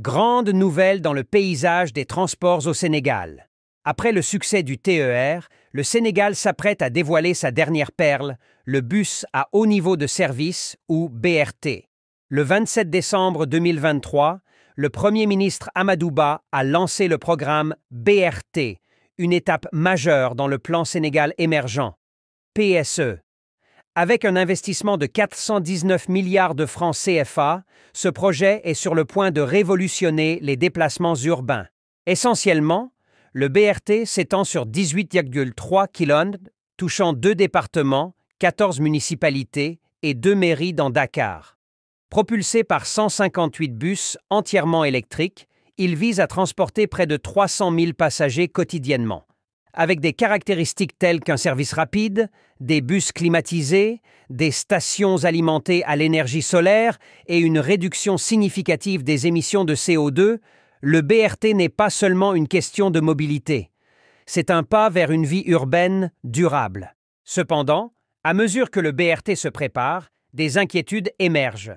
Grande nouvelle dans le paysage des transports au Sénégal. Après le succès du TER, le Sénégal s'apprête à dévoiler sa dernière perle, le bus à haut niveau de service, ou BRT. Le 27 décembre 2023, le Premier ministre Amadouba a lancé le programme BRT, une étape majeure dans le plan Sénégal émergent. PSE, avec un investissement de 419 milliards de francs CFA, ce projet est sur le point de révolutionner les déplacements urbains. Essentiellement, le BRT s'étend sur 18,3 km, touchant deux départements, 14 municipalités et deux mairies dans Dakar. Propulsé par 158 bus entièrement électriques, il vise à transporter près de 300 000 passagers quotidiennement avec des caractéristiques telles qu'un service rapide, des bus climatisés, des stations alimentées à l'énergie solaire et une réduction significative des émissions de CO2, le BRT n'est pas seulement une question de mobilité. C'est un pas vers une vie urbaine durable. Cependant, à mesure que le BRT se prépare, des inquiétudes émergent.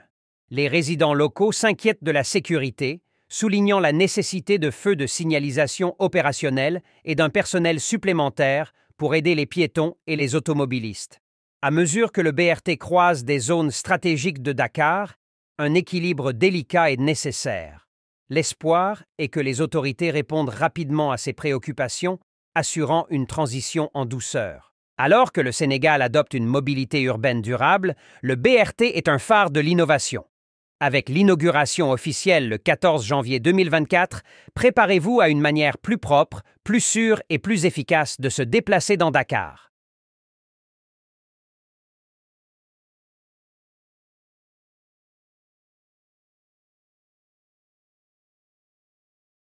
Les résidents locaux s'inquiètent de la sécurité, soulignant la nécessité de feux de signalisation opérationnels et d'un personnel supplémentaire pour aider les piétons et les automobilistes. À mesure que le BRT croise des zones stratégiques de Dakar, un équilibre délicat est nécessaire. L'espoir est que les autorités répondent rapidement à ces préoccupations, assurant une transition en douceur. Alors que le Sénégal adopte une mobilité urbaine durable, le BRT est un phare de l'innovation. Avec l'inauguration officielle le 14 janvier 2024, préparez-vous à une manière plus propre, plus sûre et plus efficace de se déplacer dans Dakar.